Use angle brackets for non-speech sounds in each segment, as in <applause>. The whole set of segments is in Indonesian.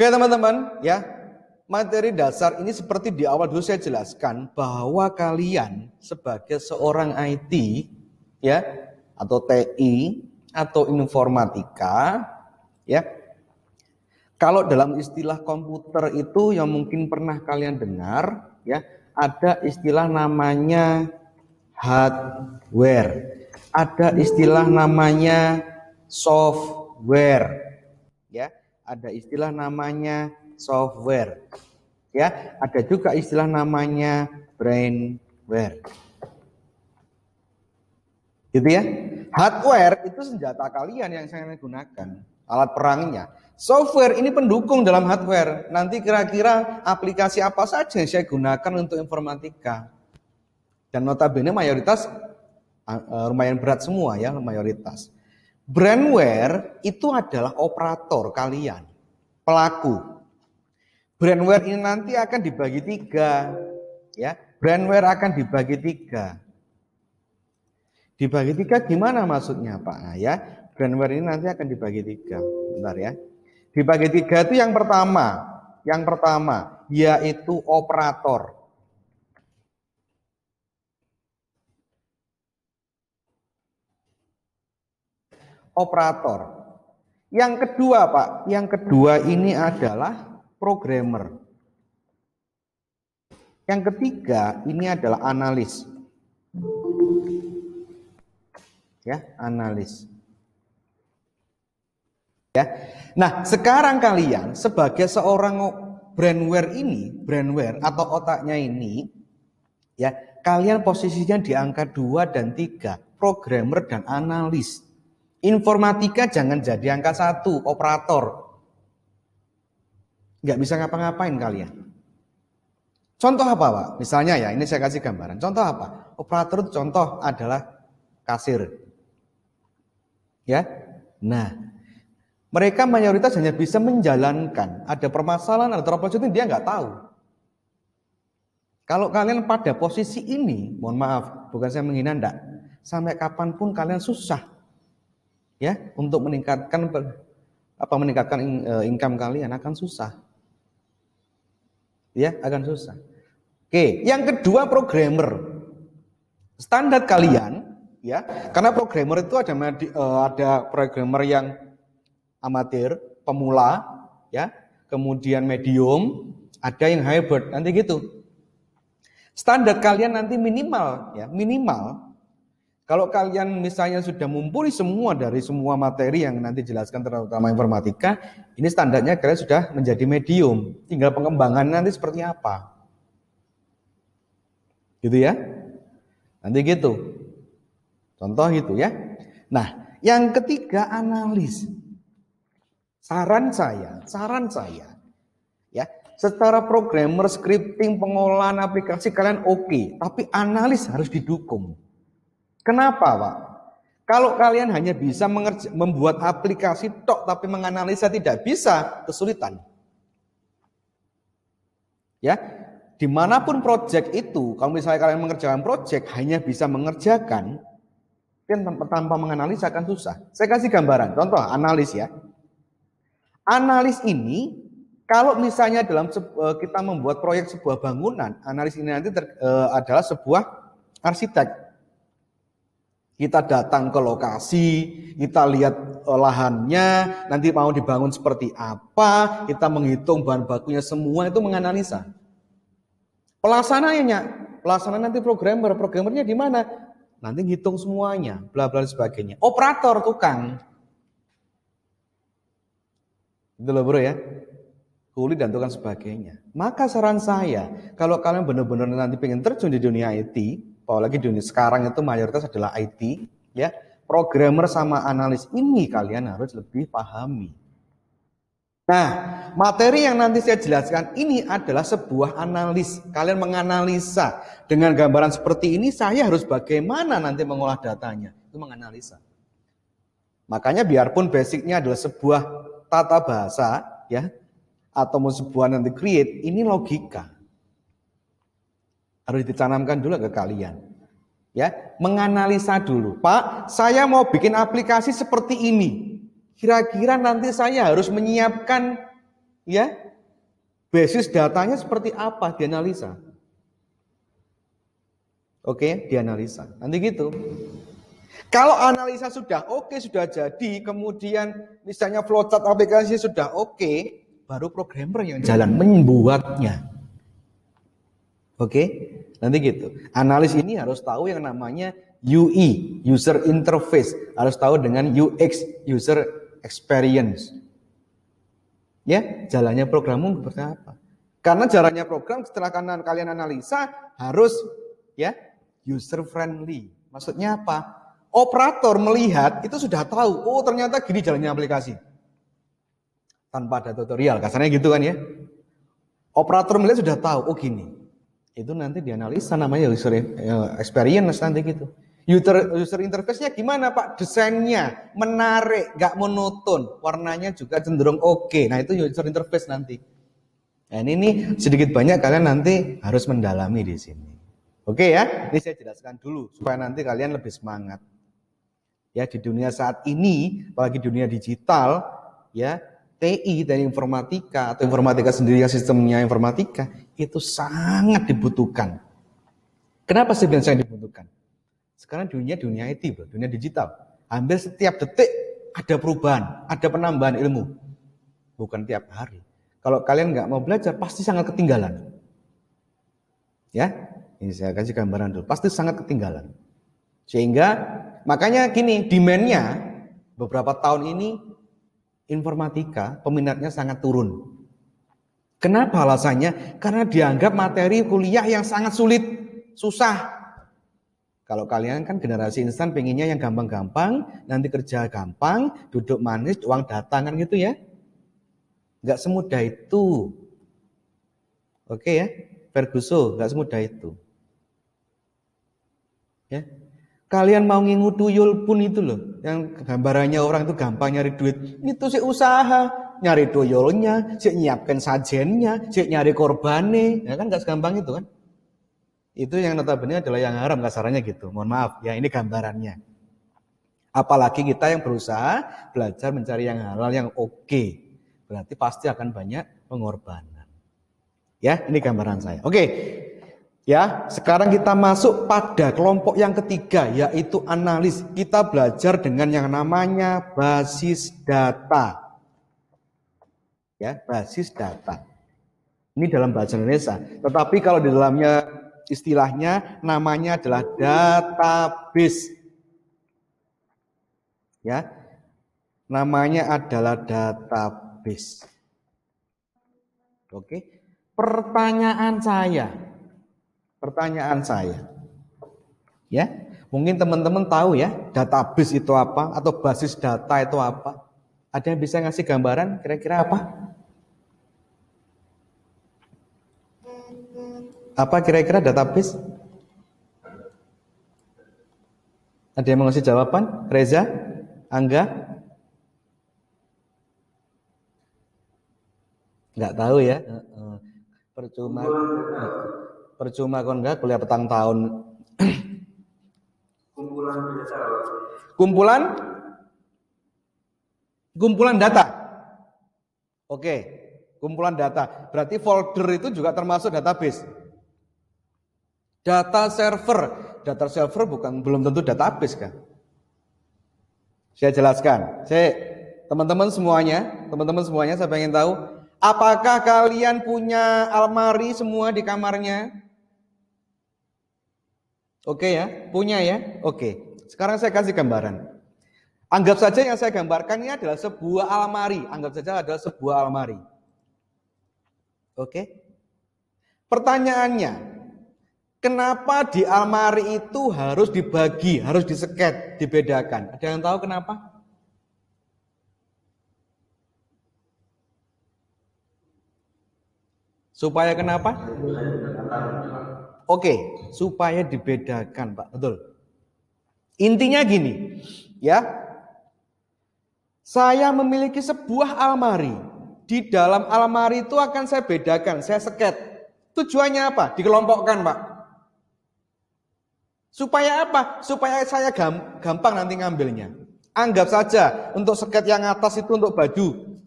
Oke teman-teman, ya materi dasar ini seperti di awal dulu saya jelaskan bahwa kalian sebagai seorang IT, ya atau TI atau informatika, ya kalau dalam istilah komputer itu yang mungkin pernah kalian dengar, ya ada istilah namanya hardware, ada istilah namanya software, ya ada istilah namanya software. Ya, ada juga istilah namanya brainware. Gitu ya. Hardware itu senjata kalian yang saya gunakan, alat perangnya. Software ini pendukung dalam hardware. Nanti kira-kira aplikasi apa saja yang saya gunakan untuk informatika. Dan notabene mayoritas eh, lumayan berat semua ya, mayoritas. Brandware itu adalah operator kalian, pelaku. Brandware ini nanti akan dibagi tiga, ya. Brandware akan dibagi tiga. Dibagi tiga gimana maksudnya Pak? Nah, ya, brandware ini nanti akan dibagi tiga. Bentar ya. Dibagi tiga itu yang pertama, yang pertama yaitu operator. operator. Yang kedua, Pak, yang kedua ini adalah programmer. Yang ketiga ini adalah analis. Ya, analis. Ya. Nah, sekarang kalian sebagai seorang brandware ini, brandware atau otaknya ini, ya, kalian posisinya di angka 2 dan 3, programmer dan analis. Informatika jangan jadi angka satu, operator. Nggak bisa ngapa-ngapain kalian. Contoh apa Pak? Misalnya ya, ini saya kasih gambaran. Contoh apa? Operator contoh adalah kasir. Ya, Nah, mereka mayoritas hanya bisa menjalankan. Ada permasalahan, ada troubleshooting, dia nggak tahu. Kalau kalian pada posisi ini, mohon maaf, bukan saya menghina, enggak. Sampai kapanpun kalian susah ya untuk meningkatkan apa meningkatkan eh, income kalian akan susah. Ya, akan susah. Oke, yang kedua programmer. Standar kalian ya, karena programmer itu ada eh, ada programmer yang amatir, pemula, ya, kemudian medium, ada yang hybrid, nanti gitu. Standar kalian nanti minimal ya, minimal kalau kalian misalnya sudah mumpuni semua dari semua materi yang nanti jelaskan terutama informatika, ini standarnya kalian sudah menjadi medium. Tinggal pengembangan nanti seperti apa. Gitu ya. Nanti gitu. Contoh itu ya. Nah, yang ketiga analis. Saran saya, saran saya ya, secara programmer, scripting, pengolahan aplikasi kalian oke, okay, tapi analis harus didukung. Kenapa, Pak? Kalau kalian hanya bisa mengerja, membuat aplikasi tok tapi menganalisa tidak bisa, kesulitan. Ya, dimanapun project itu, kalau misalnya kalian mengerjakan project hanya bisa mengerjakan, kan tanpa, tanpa menganalisa akan susah. Saya kasih gambaran, contoh analis ya. Analis ini kalau misalnya dalam e, kita membuat proyek sebuah bangunan, analis ini nanti ter, e, adalah sebuah arsitek. Kita datang ke lokasi, kita lihat eh, lahannya, nanti mau dibangun seperti apa, kita menghitung bahan bakunya semua itu menganalisa. Pelaksanaannya, pelaksanaan nanti programmer, programmernya di mana? Nanti ngitung semuanya, bla bla sebagainya. Operator, tukang. Itu loh bro ya kulit dan tukang sebagainya. Maka saran saya, kalau kalian benar-benar nanti pengen terjun di dunia IT, apalagi di dunia sekarang itu mayoritas adalah IT, ya. Programmer sama analis ini kalian harus lebih pahami. Nah, materi yang nanti saya jelaskan ini adalah sebuah analis. Kalian menganalisa dengan gambaran seperti ini, saya harus bagaimana nanti mengolah datanya? Itu menganalisa. Makanya biarpun basicnya adalah sebuah tata bahasa, ya, atau sebuah nanti create, ini logika harus ditanamkan dulu ke kalian. Ya, menganalisa dulu, Pak. Saya mau bikin aplikasi seperti ini. Kira-kira nanti saya harus menyiapkan ya basis datanya seperti apa dianalisa. Oke, dianalisa. Nanti gitu. Kalau analisa sudah oke, sudah jadi, kemudian misalnya flowchart aplikasi sudah oke, baru programmer yang jalan membuatnya. Oke, okay? nanti gitu. Analis ini harus tahu yang namanya UI, e, user interface, harus tahu dengan UX, user experience. Ya, jalannya programmu seperti apa? Karena jalannya program setelah kalian analisa harus ya user friendly. Maksudnya apa? Operator melihat itu sudah tahu, oh ternyata gini jalannya aplikasi. Tanpa ada tutorial, kasarnya gitu kan ya. Operator melihat sudah tahu, oh gini itu nanti dianalisa namanya user eh, experience nanti gitu. User, user interface-nya gimana Pak? Desainnya menarik, gak monoton, warnanya juga cenderung oke. Okay. Nah itu user interface nanti. Dan ini sedikit banyak kalian nanti harus mendalami di sini. Oke okay ya, ini saya jelaskan dulu supaya nanti kalian lebih semangat. Ya di dunia saat ini, apalagi dunia digital, ya TI dari informatika atau informatika sendiri ya sistemnya informatika itu sangat dibutuhkan. Kenapa sih bilang sangat dibutuhkan? Sekarang dunia dunia IT, bro, dunia digital. Hampir setiap detik ada perubahan, ada penambahan ilmu. Bukan tiap hari. Kalau kalian nggak mau belajar, pasti sangat ketinggalan. Ya, ini saya kasih gambaran dulu. Pasti sangat ketinggalan. Sehingga makanya gini, demandnya beberapa tahun ini informatika peminatnya sangat turun. Kenapa alasannya? Karena dianggap materi kuliah yang sangat sulit, susah. Kalau kalian kan generasi instan pengennya yang gampang-gampang, nanti kerja gampang, duduk manis, uang datang kan gitu ya. Gak semudah itu. Oke ya, Ferguso, gak semudah itu. Ya, Kalian mau ngingu tuyul pun itu loh, yang gambarannya orang itu gampang nyari duit. Itu sih usaha, nyari doyolnya, sik nyiapkan sajennya, sik nyari korbane. Ya kan gak segampang itu kan. Itu yang notabene adalah yang haram kasarannya gitu. Mohon maaf, ya ini gambarannya. Apalagi kita yang berusaha belajar mencari yang halal yang oke. Berarti pasti akan banyak pengorbanan. Ya, ini gambaran saya. Oke. Ya, sekarang kita masuk pada kelompok yang ketiga yaitu analis. Kita belajar dengan yang namanya basis data ya basis data. Ini dalam bahasa Indonesia. Tetapi kalau di dalamnya istilahnya namanya adalah database. Ya. Namanya adalah database. Oke. Pertanyaan saya. Pertanyaan saya. Ya. Mungkin teman-teman tahu ya, database itu apa atau basis data itu apa? Ada yang bisa ngasih gambaran kira-kira apa? Apa kira-kira database? Ada yang mau ngasih jawaban? Reza? Angga? Nggak tahu ya. Percuma percuma kon enggak kuliah petang tahun. Kumpulan Kumpulan Kumpulan data. Oke, kumpulan data. Berarti folder itu juga termasuk database. Data server, data server bukan belum tentu database kan? Saya jelaskan. Saya teman-teman semuanya, teman-teman semuanya saya pengen tahu apakah kalian punya almari semua di kamarnya? Oke ya, punya ya? Oke. Sekarang saya kasih gambaran. Anggap saja yang saya gambarkan ini adalah sebuah almari. Anggap saja adalah sebuah almari. Oke. Pertanyaannya, kenapa di almari itu harus dibagi, harus diseket, dibedakan? Ada yang tahu kenapa? Supaya kenapa? Oke, supaya dibedakan, Pak. Betul. Intinya gini, ya saya memiliki sebuah almari. Di dalam almari itu akan saya bedakan, saya seket. Tujuannya apa? Dikelompokkan, Pak. Supaya apa? Supaya saya gampang nanti ngambilnya. Anggap saja untuk seket yang atas itu untuk baju.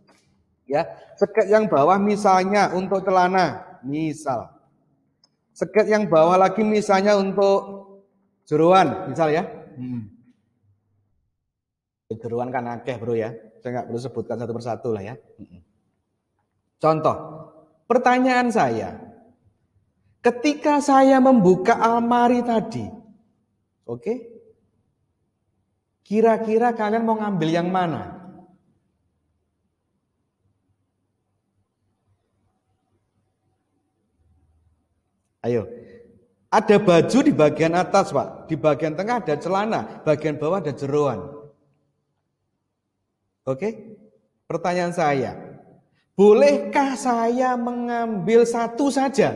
Ya, seket yang bawah misalnya untuk celana, misal. Seket yang bawah lagi misalnya untuk jeruan, misal ya. Hmm. Jeruan kan akeh bro ya. Saya nggak perlu sebutkan satu persatu lah ya. Contoh, pertanyaan saya. Ketika saya membuka almari tadi, oke? Okay, Kira-kira kalian mau ngambil yang mana? Ayo. Ada baju di bagian atas, Pak. Di bagian tengah ada celana, bagian bawah ada jeruan. Oke? Pertanyaan saya, bolehkah saya mengambil satu saja?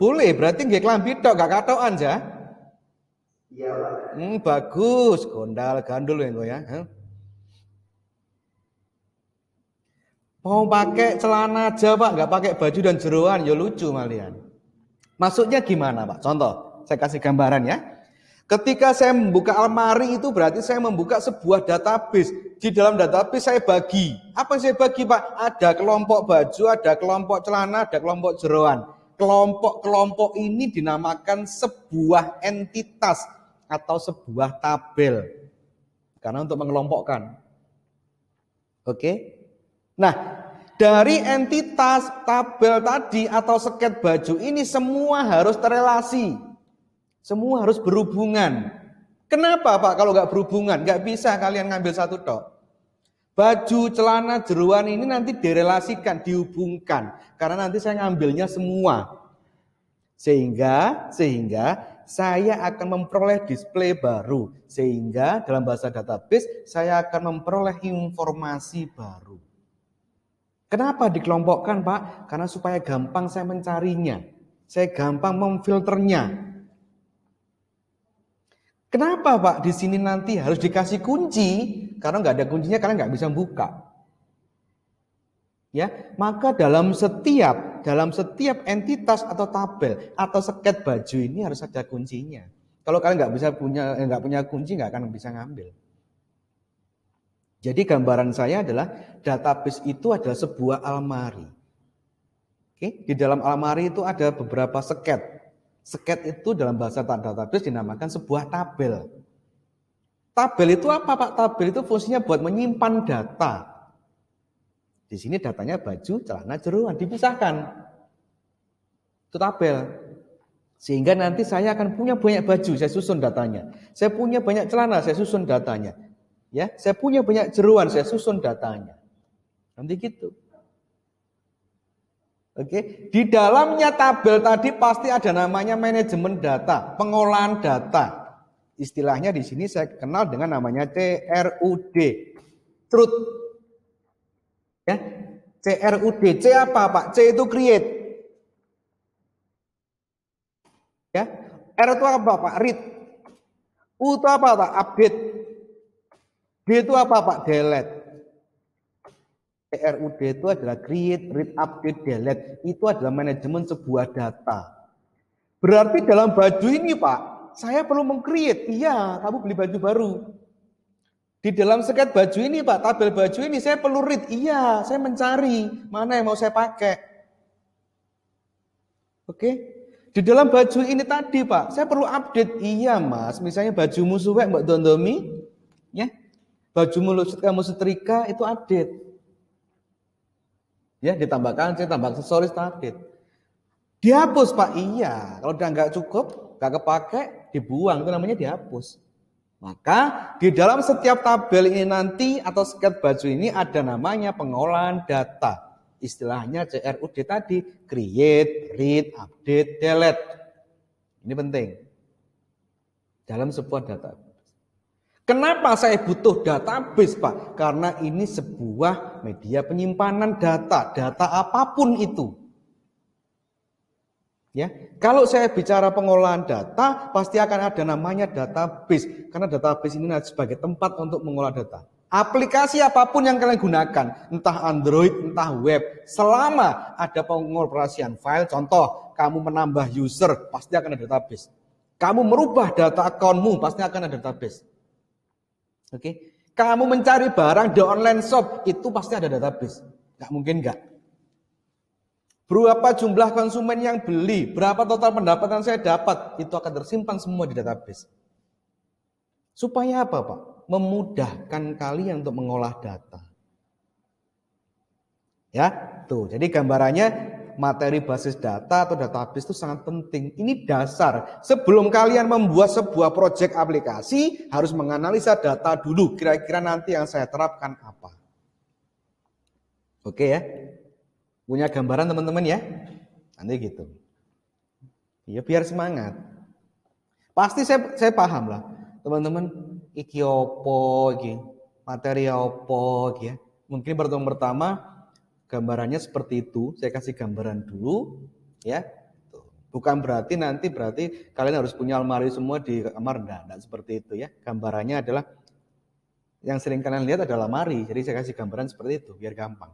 Boleh, berarti nggak kelambi tok, gak katoan ya? Iya, pak. hmm, bagus, gondal gandul ya, ya. Mau pakai celana aja pak, nggak pakai baju dan jeruan, ya lucu malian. Maksudnya gimana pak? Contoh, saya kasih gambaran ya. Ketika saya membuka almari itu berarti saya membuka sebuah database. Di dalam database saya bagi. Apa yang saya bagi Pak? Ada kelompok baju, ada kelompok celana, ada kelompok jeroan. Kelompok-kelompok ini dinamakan sebuah entitas atau sebuah tabel. Karena untuk mengelompokkan. Oke? Nah, dari entitas tabel tadi atau sket baju ini semua harus terelasi. Semua harus berhubungan. Kenapa Pak kalau nggak berhubungan? Nggak bisa kalian ngambil satu tok. Baju, celana, jeruan ini nanti direlasikan, dihubungkan. Karena nanti saya ngambilnya semua. Sehingga, sehingga saya akan memperoleh display baru. Sehingga dalam bahasa database, saya akan memperoleh informasi baru. Kenapa dikelompokkan Pak? Karena supaya gampang saya mencarinya. Saya gampang memfilternya. Kenapa Pak di sini nanti harus dikasih kunci? Karena nggak ada kuncinya kalian nggak bisa buka. Ya, maka dalam setiap dalam setiap entitas atau tabel atau seket baju ini harus ada kuncinya. Kalau kalian nggak bisa punya eh, nggak punya kunci nggak akan bisa ngambil. Jadi gambaran saya adalah database itu adalah sebuah almari. Oke, di dalam almari itu ada beberapa seket Sket itu dalam bahasa database dinamakan sebuah tabel. Tabel itu apa Pak? Tabel itu fungsinya buat menyimpan data. Di sini datanya baju, celana, jeruan dipisahkan. Itu tabel. Sehingga nanti saya akan punya banyak baju, saya susun datanya. Saya punya banyak celana, saya susun datanya. Ya, saya punya banyak jeruan, saya susun datanya. Nanti gitu. Oke, di dalamnya tabel tadi pasti ada namanya manajemen data, pengolahan data. Istilahnya di sini saya kenal dengan namanya CRUD. Truth. Ya. CRUD. C apa, Pak? C itu create. Ya. R itu apa, Pak? Read. U itu apa, Pak? Update. D itu apa, Pak? Delete. CRUD itu adalah create, read, update, delete. Itu adalah manajemen sebuah data. Berarti dalam baju ini Pak, saya perlu mengcreate. Iya, kamu beli baju baru. Di dalam sekat baju ini Pak, tabel baju ini saya perlu read. Iya, saya mencari mana yang mau saya pakai. Oke? Di dalam baju ini tadi Pak, saya perlu update. Iya Mas, misalnya bajumu suwek Mbak Dondomi, ya. Bajumu kamu setrika itu update. Ya ditambahkan C, tambah aksesoris, Dihapus Pak, iya. Kalau udah nggak cukup, nggak kepake, dibuang. Itu namanya dihapus. Maka di dalam setiap tabel ini nanti atau sket baju ini ada namanya pengolahan data. Istilahnya CRUD tadi, create, read, update, delete. Ini penting. Dalam sebuah data. Kenapa saya butuh database, Pak? Karena ini sebuah media penyimpanan data, data apapun itu. Ya, kalau saya bicara pengolahan data, pasti akan ada namanya database. Karena database ini sebagai tempat untuk mengolah data. Aplikasi apapun yang kalian gunakan, entah Android, entah web, selama ada pengoperasian file, contoh kamu menambah user, pasti akan ada database. Kamu merubah data akunmu, pasti akan ada database. Oke. Okay? Kamu mencari barang di online shop itu pasti ada database. Gak mungkin gak. Berapa jumlah konsumen yang beli, berapa total pendapatan saya dapat, itu akan tersimpan semua di database. Supaya apa Pak? Memudahkan kalian untuk mengolah data. Ya, tuh. Jadi gambarannya materi basis data atau database itu sangat penting. Ini dasar. Sebelum kalian membuat sebuah proyek aplikasi, harus menganalisa data dulu. Kira-kira nanti yang saya terapkan apa. Oke ya. Punya gambaran teman-teman ya. Nanti gitu. Ya biar semangat. Pasti saya saya paham lah. Teman-teman, iki opo materi opo iki ya. Mungkin pertemuan pertama Gambarannya seperti itu. Saya kasih gambaran dulu, ya. Bukan berarti nanti berarti kalian harus punya almari semua di kamar, enggak, enggak seperti itu ya. Gambarannya adalah yang sering kalian lihat adalah lemari. Jadi saya kasih gambaran seperti itu biar gampang.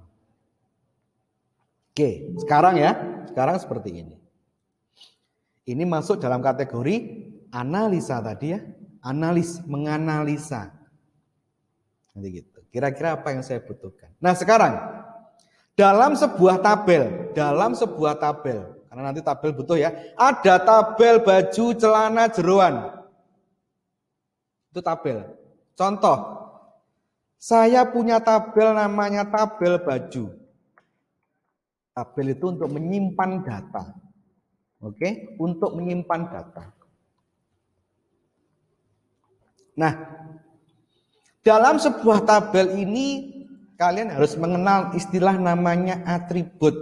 Oke, sekarang ya, sekarang seperti ini. Ini masuk dalam kategori analisa tadi ya, analis, menganalisa. Nanti gitu. Kira-kira apa yang saya butuhkan. Nah sekarang dalam sebuah tabel, dalam sebuah tabel, karena nanti tabel butuh ya. Ada tabel baju celana jeruan. Itu tabel. Contoh, saya punya tabel namanya tabel baju. Tabel itu untuk menyimpan data. Oke, untuk menyimpan data. Nah, dalam sebuah tabel ini kalian harus mengenal istilah namanya atribut.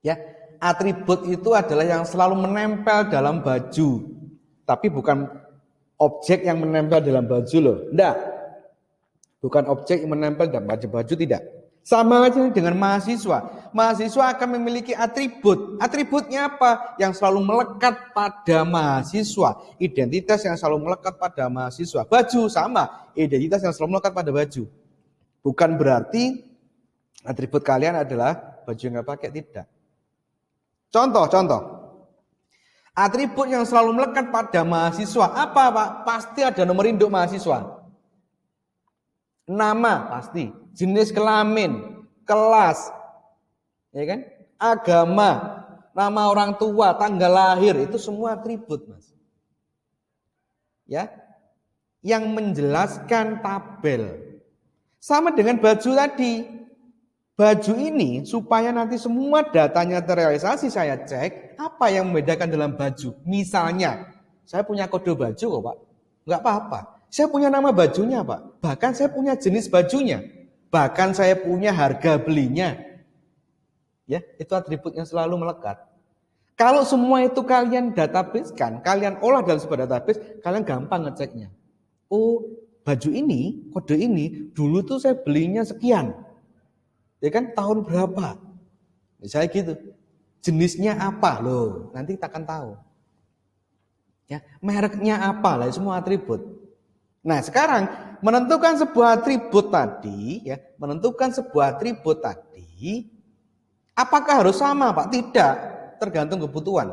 Ya, atribut itu adalah yang selalu menempel dalam baju, tapi bukan objek yang menempel dalam baju loh. Enggak. Bukan objek yang menempel dalam baju-baju tidak. Sama aja dengan mahasiswa mahasiswa akan memiliki atribut. Atributnya apa? Yang selalu melekat pada mahasiswa. Identitas yang selalu melekat pada mahasiswa. Baju sama, identitas yang selalu melekat pada baju. Bukan berarti atribut kalian adalah baju yang nggak pakai, tidak. Contoh, contoh. Atribut yang selalu melekat pada mahasiswa. Apa Pak? Pasti ada nomor induk mahasiswa. Nama pasti, jenis kelamin, kelas, ya kan? Agama, nama orang tua, tanggal lahir itu semua atribut, Mas. Ya. Yang menjelaskan tabel. Sama dengan baju tadi. Baju ini supaya nanti semua datanya terrealisasi saya cek apa yang membedakan dalam baju. Misalnya, saya punya kode baju kok, Pak. Enggak apa-apa. Saya punya nama bajunya, Pak. Bahkan saya punya jenis bajunya. Bahkan saya punya harga belinya. Ya, itu atributnya selalu melekat. Kalau semua itu kalian database kan, kalian olah dalam sebuah database, kalian gampang ngeceknya. Oh, baju ini, kode ini, dulu tuh saya belinya sekian. Ya kan, tahun berapa? Misalnya gitu. Jenisnya apa loh? Nanti kita akan tahu. Ya, mereknya apa lah, semua atribut. Nah, sekarang menentukan sebuah atribut tadi, ya, menentukan sebuah atribut tadi Apakah harus sama, Pak? Tidak, tergantung kebutuhan.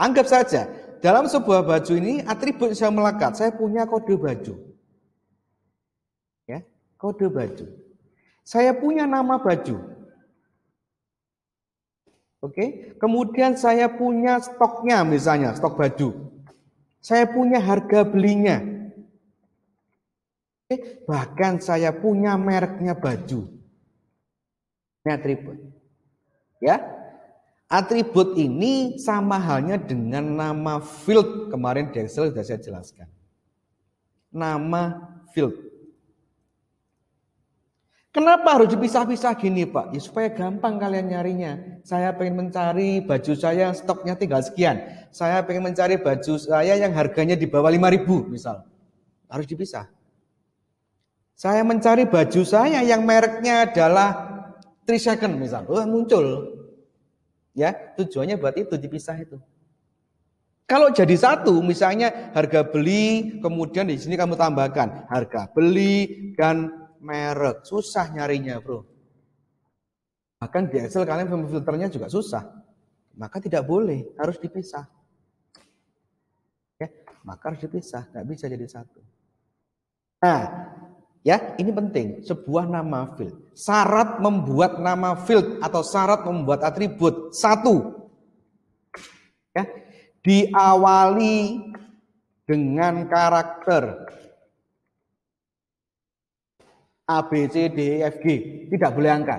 Anggap saja dalam sebuah baju ini atribut saya melekat. Saya punya kode baju. Ya, kode baju. Saya punya nama baju. Oke. Kemudian saya punya stoknya misalnya, stok baju. Saya punya harga belinya. Oke. Bahkan saya punya mereknya baju. Ini atribut. Ya. Atribut ini sama halnya dengan nama field. Kemarin Excel sudah saya jelaskan. Nama field. Kenapa harus dipisah-pisah gini Pak? Ya supaya gampang kalian nyarinya. Saya pengen mencari baju saya yang stoknya tinggal sekian. Saya pengen mencari baju saya yang harganya di bawah 5 ribu misal. Harus dipisah. Saya mencari baju saya yang mereknya adalah 3 second misal, oh, muncul. Ya, tujuannya buat itu dipisah itu. Kalau jadi satu, misalnya harga beli, kemudian di sini kamu tambahkan harga beli dan merek. Susah nyarinya, bro. Bahkan di Excel kalian filternya juga susah. Maka tidak boleh, harus dipisah. Ya, maka harus dipisah, nggak bisa jadi satu. Nah, Ya, ini penting. Sebuah nama field. Syarat membuat nama field atau syarat membuat atribut satu. Ya, diawali dengan karakter A B C D E F G tidak boleh angka.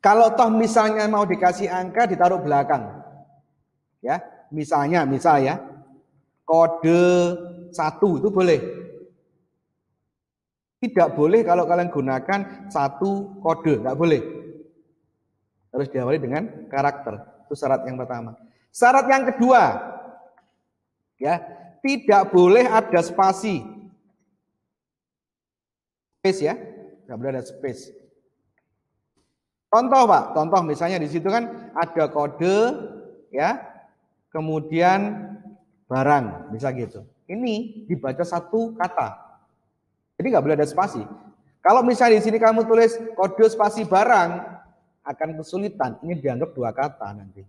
Kalau toh misalnya mau dikasih angka ditaruh belakang. Ya, misalnya misal ya. Kode satu itu boleh tidak boleh kalau kalian gunakan satu kode, nggak boleh. Harus diawali dengan karakter. Itu syarat yang pertama. Syarat yang kedua, ya tidak boleh ada spasi. Space ya, nggak boleh ada space. Contoh pak, contoh misalnya di situ kan ada kode, ya, kemudian barang, bisa gitu. Ini dibaca satu kata, jadi nggak boleh ada spasi. Kalau misalnya di sini kamu tulis kode spasi barang, akan kesulitan. Ini dianggap dua kata nanti.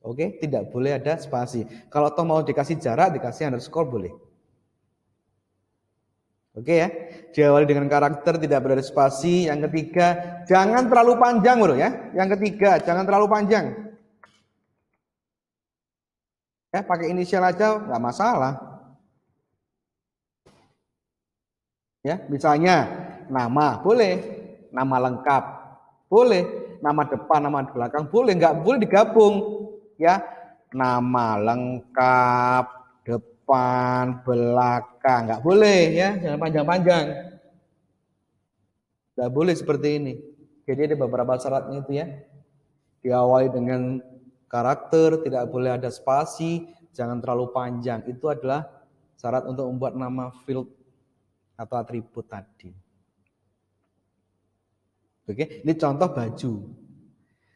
Oke, tidak boleh ada spasi. Kalau toh mau dikasih jarak, dikasih underscore boleh. Oke ya, diawali dengan karakter tidak ada spasi. Yang ketiga, jangan terlalu panjang bro ya. Yang ketiga, jangan terlalu panjang. Ya, pakai inisial aja nggak masalah. Ya, misalnya nama boleh, nama lengkap boleh, nama depan, nama belakang boleh, nggak boleh digabung. Ya, nama lengkap, depan, belakang nggak boleh ya, jangan panjang-panjang. Nggak boleh seperti ini. Jadi ada beberapa syaratnya itu ya. Diawali dengan karakter, tidak boleh ada spasi, jangan terlalu panjang. Itu adalah syarat untuk membuat nama field atau atribut tadi. Oke, ini contoh baju.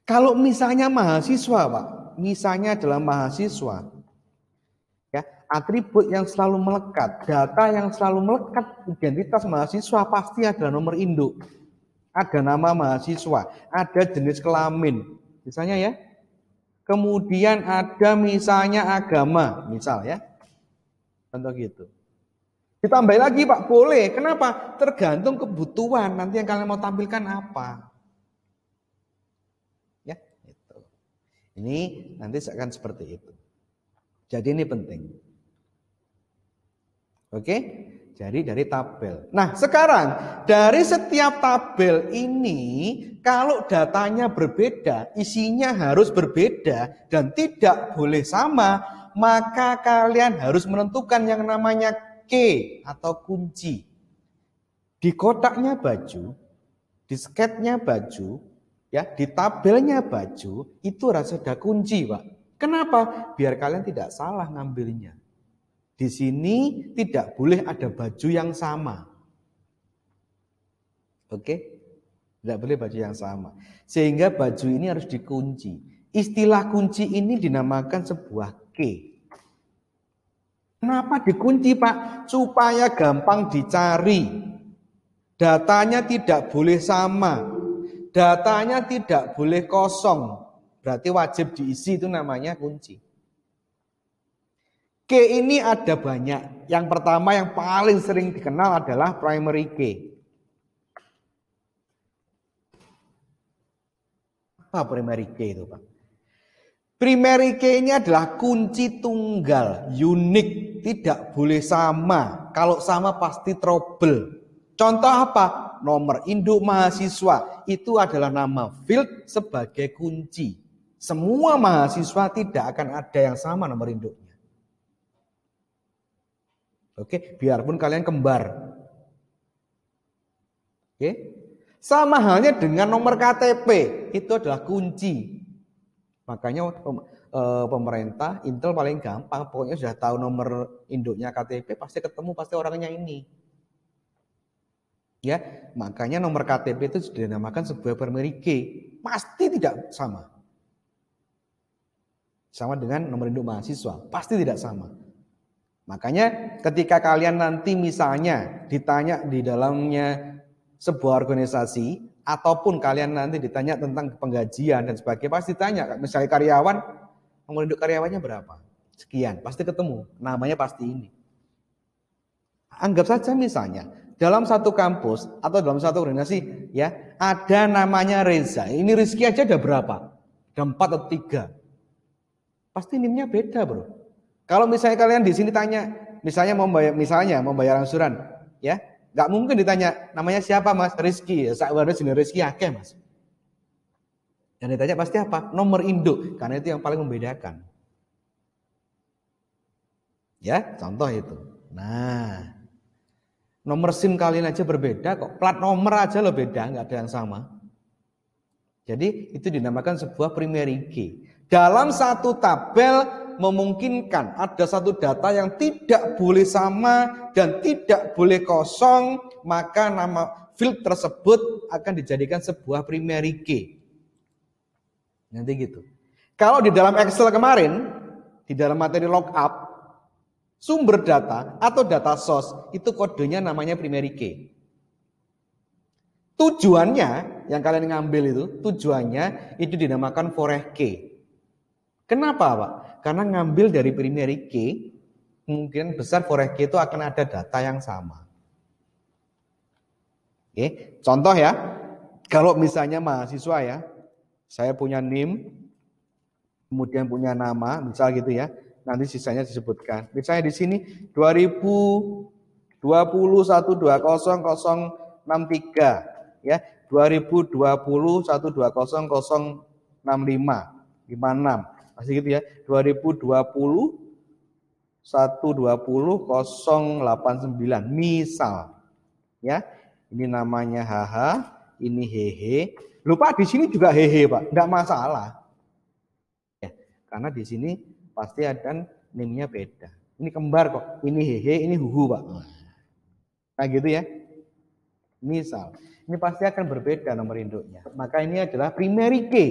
Kalau misalnya mahasiswa, Pak, misalnya adalah mahasiswa, ya, atribut yang selalu melekat, data yang selalu melekat identitas mahasiswa pasti adalah nomor induk. Ada nama mahasiswa, ada jenis kelamin, misalnya ya. Kemudian ada misalnya agama, misal ya. Contoh gitu. Ditambahin lagi Pak, boleh. Kenapa? Tergantung kebutuhan nanti yang kalian mau tampilkan apa. Ya, itu. Ini nanti akan seperti itu. Jadi ini penting. Oke? Jadi dari tabel. Nah sekarang dari setiap tabel ini kalau datanya berbeda, isinya harus berbeda dan tidak boleh sama, maka kalian harus menentukan yang namanya key atau kunci. Di kotaknya baju, di sketnya baju, ya, di tabelnya baju itu harus ada kunci, Pak. Kenapa? Biar kalian tidak salah ngambilnya. Di sini tidak boleh ada baju yang sama. Oke? Tidak boleh baju yang sama. Sehingga baju ini harus dikunci. Istilah kunci ini dinamakan sebuah key. Kenapa dikunci Pak? Supaya gampang dicari. Datanya tidak boleh sama. Datanya tidak boleh kosong. Berarti wajib diisi itu namanya kunci. K ini ada banyak. Yang pertama yang paling sering dikenal adalah primary key. Apa primary key itu Pak? Primary key ini adalah kunci tunggal, unik, tidak boleh sama. Kalau sama pasti trouble. Contoh apa? Nomor induk mahasiswa itu adalah nama field sebagai kunci. Semua mahasiswa tidak akan ada yang sama nomor induknya. Oke, biarpun kalian kembar. Oke. Sama halnya dengan nomor KTP, itu adalah kunci. Makanya uh, pemerintah, Intel paling gampang. Pokoknya sudah tahu nomor induknya KTP, pasti ketemu pasti orangnya ini. Ya, makanya nomor KTP itu dinamakan sebuah permerike. Pasti tidak sama. Sama dengan nomor induk mahasiswa, pasti tidak sama. Makanya ketika kalian nanti misalnya ditanya di dalamnya sebuah organisasi ataupun kalian nanti ditanya tentang penggajian dan sebagainya pasti tanya misalnya karyawan Nomor induk karyawannya berapa? Sekian, pasti ketemu. Namanya pasti ini. Anggap saja misalnya dalam satu kampus atau dalam satu organisasi ya ada namanya Reza. Ini Rizky aja ada berapa? Ada empat atau tiga. Pasti nimnya beda bro. Kalau misalnya kalian di sini tanya, misalnya mau bayar, misalnya mau bayar angsuran, ya nggak mungkin ditanya namanya siapa mas Rizky. Ya, Saya sini Rizky akeh mas. Yang ditanya pasti apa? Nomor induk, karena itu yang paling membedakan. Ya, contoh itu. Nah, nomor SIM kalian aja berbeda kok. Plat nomor aja lo beda, nggak ada yang sama. Jadi itu dinamakan sebuah primary key. Dalam satu tabel memungkinkan ada satu data yang tidak boleh sama dan tidak boleh kosong, maka nama field tersebut akan dijadikan sebuah primary key. Nanti gitu. Kalau di dalam Excel kemarin, di dalam materi Up sumber data atau data source itu kodenya namanya primary key. Tujuannya yang kalian ngambil itu, tujuannya itu dinamakan foreign key. Kenapa Pak? Karena ngambil dari primary key, mungkin besar foreign key itu akan ada data yang sama. Oke, contoh ya, kalau misalnya mahasiswa ya, saya punya NIM, kemudian punya nama, misal gitu ya. Nanti sisanya disebutkan. Misalnya di sini 2021 ya. 2020 gimana? 56 masih gitu ya 2020 120 089 misal ya ini namanya HH ini hehe Lupa di sini juga hehe pak, tidak masalah. Ya, karena di sini pasti ada nimnya beda. Ini kembar kok, ini hehe, ini huhu pak. Nah gitu ya. Misal, ini pasti akan berbeda nomor induknya. Maka ini adalah primary key.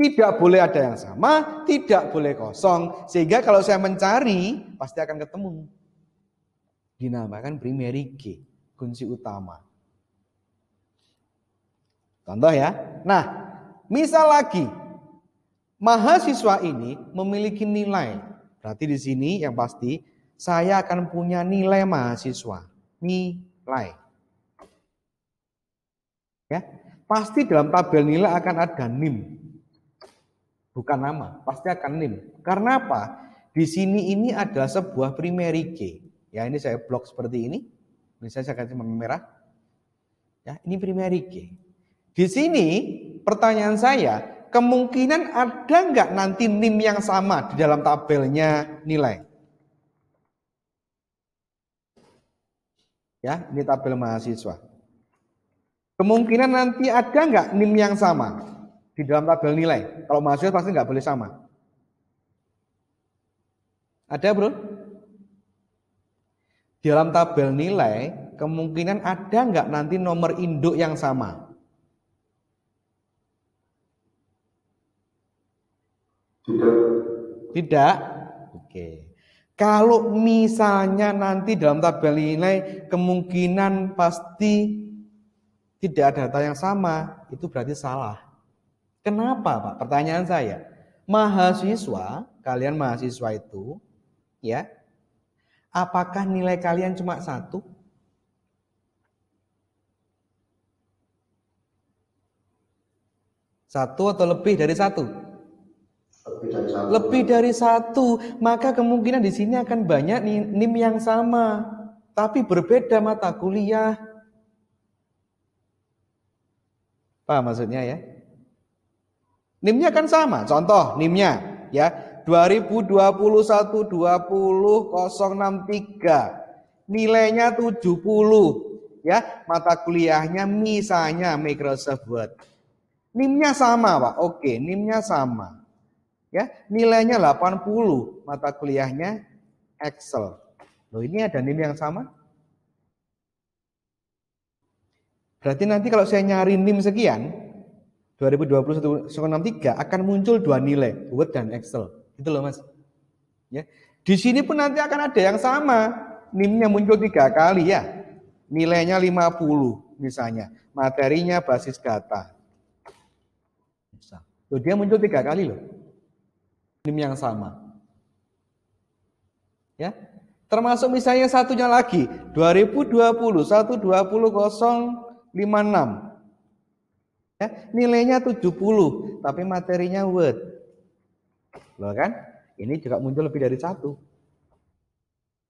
Tidak boleh ada yang sama, tidak boleh kosong. Sehingga kalau saya mencari, pasti akan ketemu. Dinamakan primary key, kunci utama. Contoh ya. Nah, misal lagi mahasiswa ini memiliki nilai. Berarti di sini yang pasti saya akan punya nilai mahasiswa. Nilai. Ya, pasti dalam tabel nilai akan ada NIM. Bukan nama, pasti akan NIM. Karena apa? Di sini ini adalah sebuah primary key. Ya, ini saya blok seperti ini. Misalnya saya kasih merah. Ya, ini primary key. Di sini pertanyaan saya, kemungkinan ada nggak nanti NIM yang sama di dalam tabelnya nilai? Ya, ini tabel mahasiswa. Kemungkinan nanti ada nggak NIM yang sama di dalam tabel nilai? Kalau mahasiswa pasti nggak boleh sama. Ada bro? Di dalam tabel nilai, kemungkinan ada nggak nanti nomor induk yang sama? Tidak. Tidak. Oke. Kalau misalnya nanti dalam tabel nilai kemungkinan pasti tidak ada data yang sama, itu berarti salah. Kenapa, Pak? Pertanyaan saya. Mahasiswa, kalian mahasiswa itu, ya, apakah nilai kalian cuma satu? Satu atau lebih dari satu? Lebih dari satu. Maka kemungkinan di sini akan banyak nim yang sama. Tapi berbeda mata kuliah. Pak, maksudnya ya? Nimnya kan sama. Contoh nimnya ya. 2021 20063 nilainya 70 ya mata kuliahnya misalnya Microsoft Word nimnya sama pak oke nimnya sama Ya, nilainya 80, mata kuliahnya Excel. Loh, ini ada NIM yang sama? Berarti nanti kalau saya nyari NIM sekian, 2021 63 akan muncul dua nilai, Word dan Excel. Itu loh mas. Ya. Di sini pun nanti akan ada yang sama. NIM-nya muncul tiga kali ya. Nilainya 50 misalnya. Materinya basis data. Tuh, dia muncul tiga kali loh dim yang sama. Ya. Termasuk misalnya satunya lagi 2020 120056. Ya, nilainya 70 tapi materinya word. Loh kan? Ini juga muncul lebih dari satu.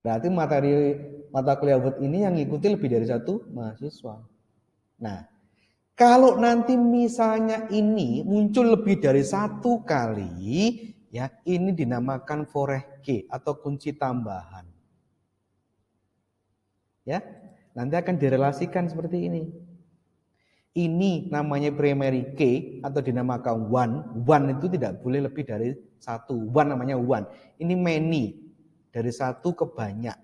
Berarti materi mata kuliah word ini yang ngikuti lebih dari satu mahasiswa. Nah, kalau nanti misalnya ini muncul lebih dari satu kali, Ya, ini dinamakan foreh atau kunci tambahan. Ya, nanti akan direlasikan seperti ini. Ini namanya primary key atau dinamakan one. One itu tidak boleh lebih dari satu. One namanya one. Ini many. Dari satu ke banyak.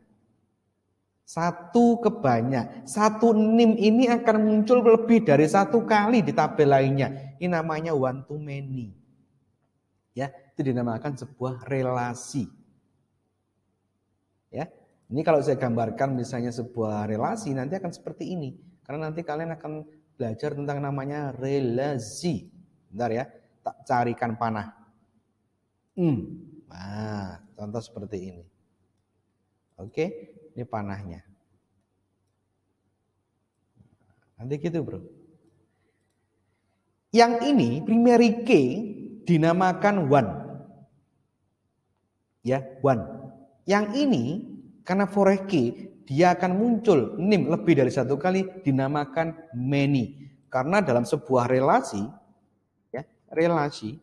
Satu ke banyak. Satu nim ini akan muncul lebih dari satu kali di tabel lainnya. Ini namanya one to many. Ya, itu dinamakan sebuah relasi. Ya. Ini kalau saya gambarkan misalnya sebuah relasi nanti akan seperti ini. Karena nanti kalian akan belajar tentang namanya relasi. Bentar ya, tak carikan panah. Hmm. Nah, contoh seperti ini. Oke, ini panahnya. Nanti gitu bro. Yang ini primary key dinamakan one. Ya, one. Yang ini karena foreki dia akan muncul nim lebih dari satu kali dinamakan many. Karena dalam sebuah relasi ya, relasi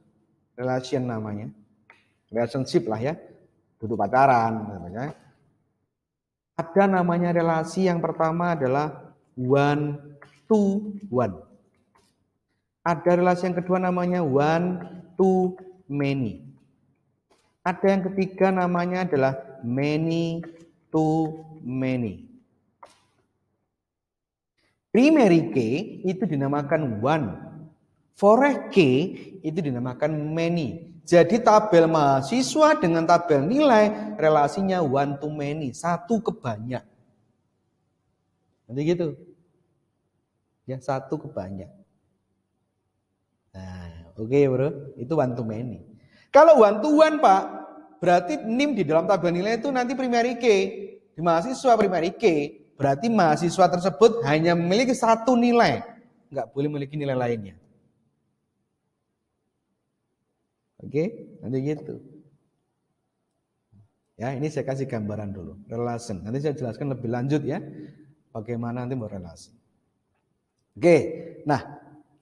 yang namanya. Relationship lah ya. Duduk pacaran namanya. Ada namanya relasi yang pertama adalah one to one. Ada relasi yang kedua namanya one to many. Ada yang ketiga namanya adalah many to many. Primary K itu dinamakan one. Foreign K itu dinamakan many. Jadi tabel mahasiswa dengan tabel nilai relasinya one to many, satu ke banyak. Nanti gitu. Ya, satu ke banyak. Nah, oke okay, bro, itu one to many. Kalau one to one Pak, berarti NIM di dalam tabel nilai itu nanti primary K. Di mahasiswa primary K, berarti mahasiswa tersebut hanya memiliki satu nilai. Nggak boleh memiliki nilai lainnya. Oke, nanti gitu. Ya, ini saya kasih gambaran dulu, relation. Nanti saya jelaskan lebih lanjut ya, bagaimana nanti berrelasi. Oke, nah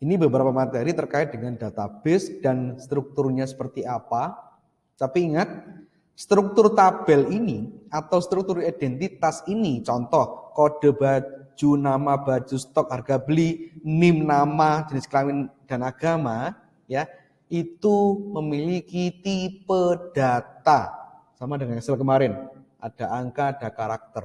ini beberapa materi terkait dengan database dan strukturnya seperti apa. Tapi ingat, struktur tabel ini atau struktur identitas ini, contoh kode baju, nama baju, stok, harga beli, NIM nama, jenis kelamin dan agama, ya itu memiliki tipe data sama dengan hasil kemarin. Ada angka, ada karakter.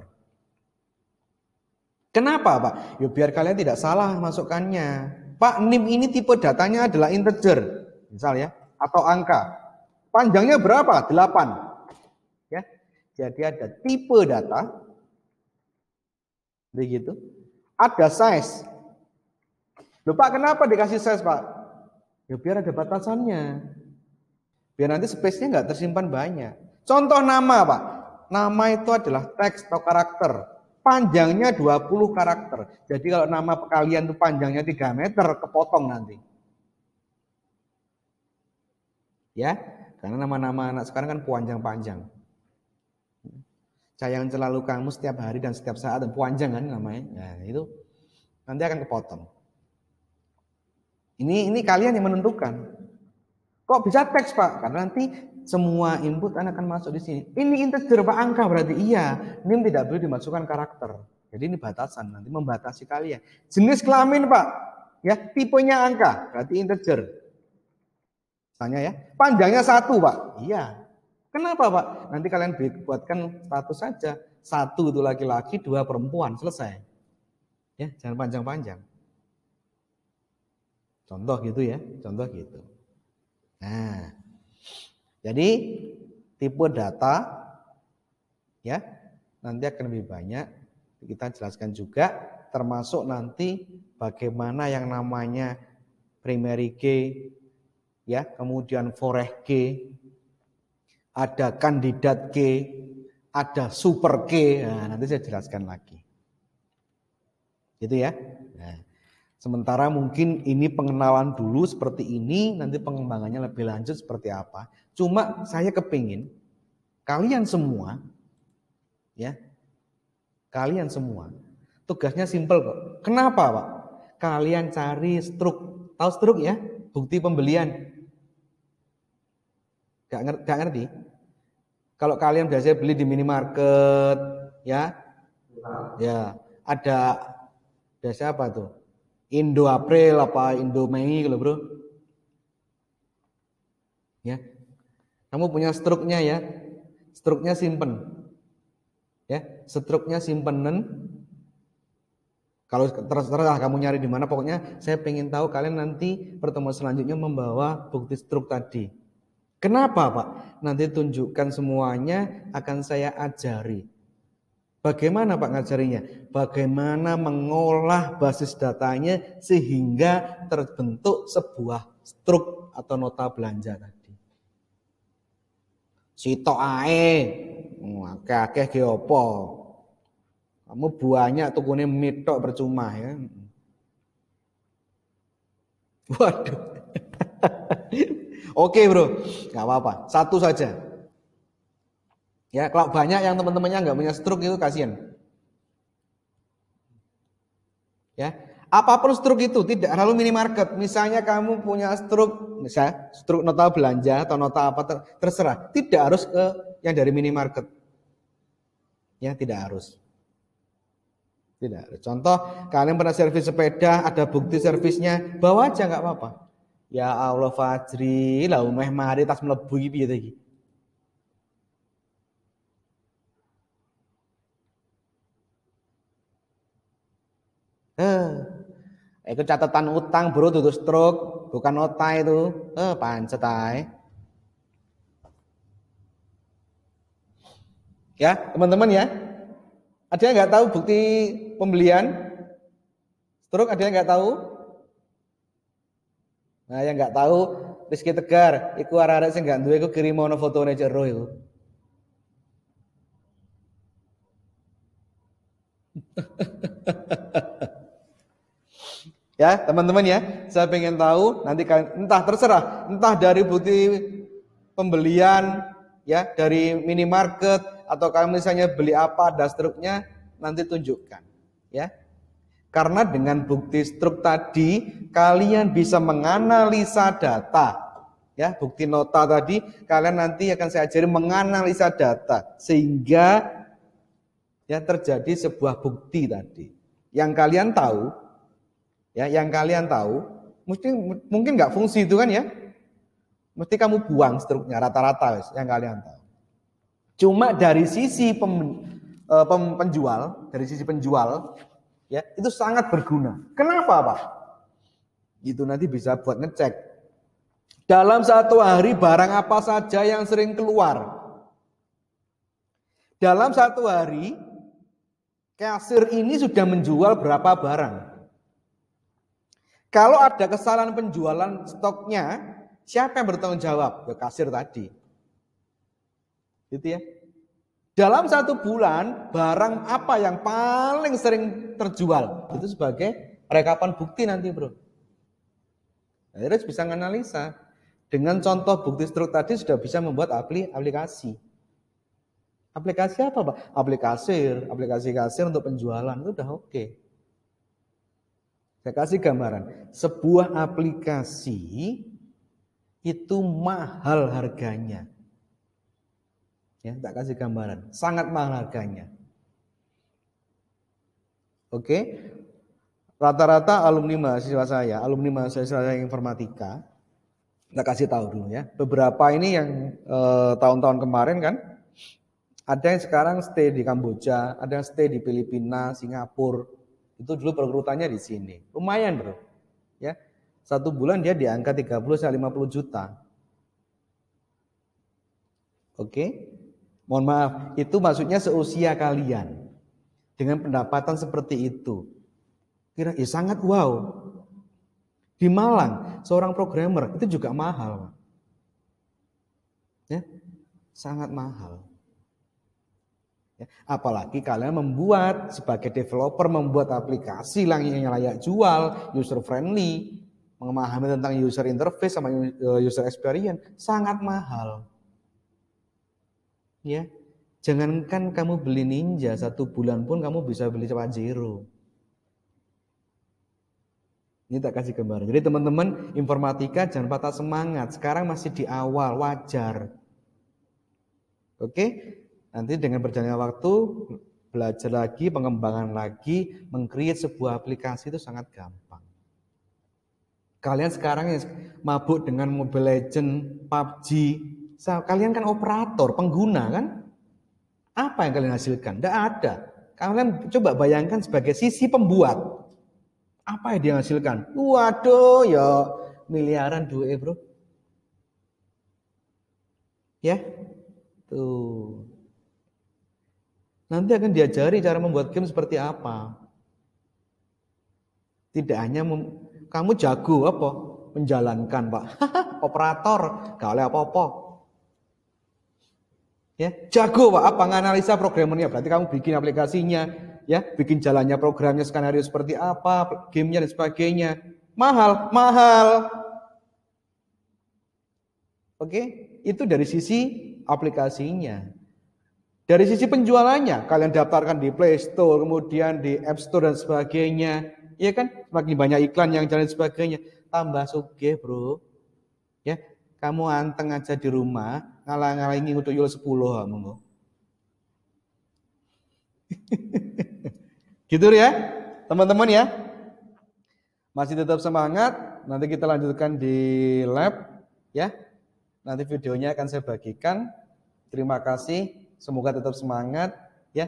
Kenapa, Pak? Ya biar kalian tidak salah masukkannya. Pak NIM ini tipe datanya adalah integer, misalnya, atau angka. Panjangnya berapa? 8. Ya. Jadi ada tipe data, begitu. Ada size. Lupa kenapa dikasih size Pak? Ya biar ada batasannya. Biar nanti space-nya nggak tersimpan banyak. Contoh nama Pak. Nama itu adalah teks atau karakter. Panjangnya 20 karakter. Jadi kalau nama kalian itu panjangnya 3 meter, kepotong nanti. Ya, karena nama-nama anak sekarang kan panjang-panjang. Cayang selalu kamu setiap hari dan setiap saat dan panjang kan namanya. Nah, itu nanti akan kepotong. Ini ini kalian yang menentukan. Kok bisa teks Pak? Karena nanti semua input Anda akan masuk di sini. Ini integer Pak angka berarti iya. NIM tidak boleh dimasukkan karakter. Jadi ini batasan, nanti membatasi kalian. Jenis kelamin Pak, ya tipenya angka, berarti integer. Tanya ya, panjangnya satu Pak. Iya. Kenapa Pak? Nanti kalian buatkan status saja. Satu itu laki-laki, dua perempuan, selesai. Ya, jangan panjang-panjang. Contoh gitu ya, contoh gitu. Nah, jadi tipe data ya nanti akan lebih banyak kita jelaskan juga termasuk nanti bagaimana yang namanya primary key ya kemudian foreign key ada kandidat key ada super key nah, nanti saya jelaskan lagi gitu ya nah, Sementara mungkin ini pengenalan dulu seperti ini, nanti pengembangannya lebih lanjut seperti apa. Cuma saya kepingin kalian semua, ya, kalian semua, tugasnya simple kok. Kenapa Pak? Kalian cari struk. Tahu struk ya? Bukti pembelian. Gak, ngerti, gak ngerti? Kalau kalian biasanya beli di minimarket, ya, ya, ada biasa apa tuh? Indo April apa Indo Mei kalau gitu, bro? Ya, kamu punya struknya ya. Struknya simpen. Ya, struknya simpenan. Kalau terserah kamu nyari di mana, pokoknya saya pengen tahu kalian nanti pertemuan selanjutnya membawa bukti struk tadi. Kenapa Pak? Nanti tunjukkan semuanya akan saya ajari. Bagaimana Pak ngajarinya? Bagaimana mengolah basis datanya sehingga terbentuk sebuah struk atau nota belanja tadi. Sitok ae. Akeh-akeh ge apa? Kamu banyak tukune mitok percuma ya. <laughs> Waduh. <laughs> Oke, Bro. nggak apa-apa. Satu saja. Ya, kalau banyak yang teman-temannya nggak punya stroke itu kasihan. Ya, Apapun struk itu tidak lalu minimarket. Misalnya kamu punya struk, misalnya struk nota belanja atau nota apa terserah. Tidak harus ke yang dari minimarket. Ya tidak harus. Tidak harus. Contoh kalian pernah servis sepeda, ada bukti servisnya, bawa aja nggak apa-apa. Ya Allah Fajri, lah umeh mari tas melebu gitu. Itu catatan utang bro tutup stroke, bukan nota itu. Eh pancet ae. Ya, teman-teman ya. Ada yang nggak tahu bukti pembelian? Stroke ada yang nggak tahu? Nah, yang nggak tahu Rizky Tegar, iku arah sih nggak gak duwe iku kirim foto fotone jero hahaha <laughs> Ya, teman-teman ya, saya pengen tahu nanti kalian entah terserah, entah dari bukti pembelian ya dari minimarket atau kalian misalnya beli apa ada struknya nanti tunjukkan ya. Karena dengan bukti struk tadi kalian bisa menganalisa data ya bukti nota tadi kalian nanti akan saya ajari menganalisa data sehingga ya terjadi sebuah bukti tadi yang kalian tahu ya yang kalian tahu mesti mungkin nggak fungsi itu kan ya mesti kamu buang struknya rata-rata yang kalian tahu cuma dari sisi pem, e, pem, penjual dari sisi penjual ya itu sangat berguna kenapa pak itu nanti bisa buat ngecek dalam satu hari barang apa saja yang sering keluar dalam satu hari kasir ini sudah menjual berapa barang kalau ada kesalahan penjualan stoknya, siapa yang bertanggung jawab? Ya kasir tadi. Gitu ya. Dalam satu bulan, barang apa yang paling sering terjual? Itu sebagai rekapan bukti nanti bro. Nah, terus bisa menganalisa. Dengan contoh bukti struk tadi sudah bisa membuat aplikasi. Aplikasi apa, Pak? Aplikasi, aplikasi kasir untuk penjualan itu udah oke. Okay. Saya kasih gambaran, sebuah aplikasi itu mahal harganya. Ya, tak kasih gambaran, sangat mahal harganya. Oke. Rata-rata alumni mahasiswa saya, alumni mahasiswa saya informatika, tak kasih tahu dulu ya. Beberapa ini yang tahun eh, tahun-tahun kemarin kan, ada yang sekarang stay di Kamboja, ada yang stay di Filipina, Singapura, itu dulu perkerutannya di sini. Lumayan bro. Ya, satu bulan dia di angka 30 sampai 50 juta. Oke. Mohon maaf, itu maksudnya seusia kalian. Dengan pendapatan seperti itu. Kira ya sangat wow. Di Malang, seorang programmer itu juga mahal. Ya, sangat mahal. Ya, apalagi kalian membuat sebagai developer membuat aplikasi yang layak jual, user friendly, memahami tentang user interface sama e, user experience sangat mahal. Ya, jangankan kamu beli Ninja satu bulan pun kamu bisa beli zero Ini tak kasih gambaran. Jadi teman-teman informatika jangan patah semangat. Sekarang masih di awal, wajar. Oke, Nanti dengan berjalannya waktu belajar lagi, pengembangan lagi, mengcreate sebuah aplikasi itu sangat gampang. Kalian sekarang yang mabuk dengan Mobile Legend, PUBG, kalian kan operator, pengguna kan? Apa yang kalian hasilkan? Tidak ada. Kalian coba bayangkan sebagai sisi pembuat. Apa yang dia hasilkan? Waduh, ya miliaran duit bro. Ya, tuh Nanti akan diajari cara membuat game seperti apa. Tidak hanya kamu jago apa? Menjalankan, Pak. <laughs> Operator, gak oleh apa-apa. Ya, jago Pak apa nganalisa programmernya. Berarti kamu bikin aplikasinya, ya, bikin jalannya programnya, skenario seperti apa, gamenya dan sebagainya. Mahal, mahal. Oke, itu dari sisi aplikasinya. Dari sisi penjualannya, kalian daftarkan di Play Store, kemudian di App Store dan sebagainya. Iya kan? Semakin banyak iklan yang jalan sebagainya. Tambah suge, bro. Ya, kamu anteng aja di rumah, ngalah-ngalahin untuk yul 10 kamu. <laughs> gitu ya, teman-teman ya. Masih tetap semangat, nanti kita lanjutkan di lab ya. Nanti videonya akan saya bagikan. Terima kasih. Semoga tetap semangat ya.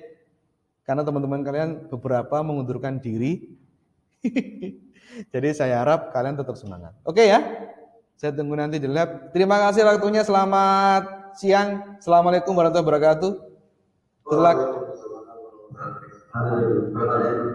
Karena teman-teman kalian beberapa mengundurkan diri. <laughs> Jadi saya harap kalian tetap semangat. Oke ya. Saya tunggu nanti di lab. Terima kasih waktunya. Selamat siang. Assalamualaikum warahmatullahi wabarakatuh. Good luck.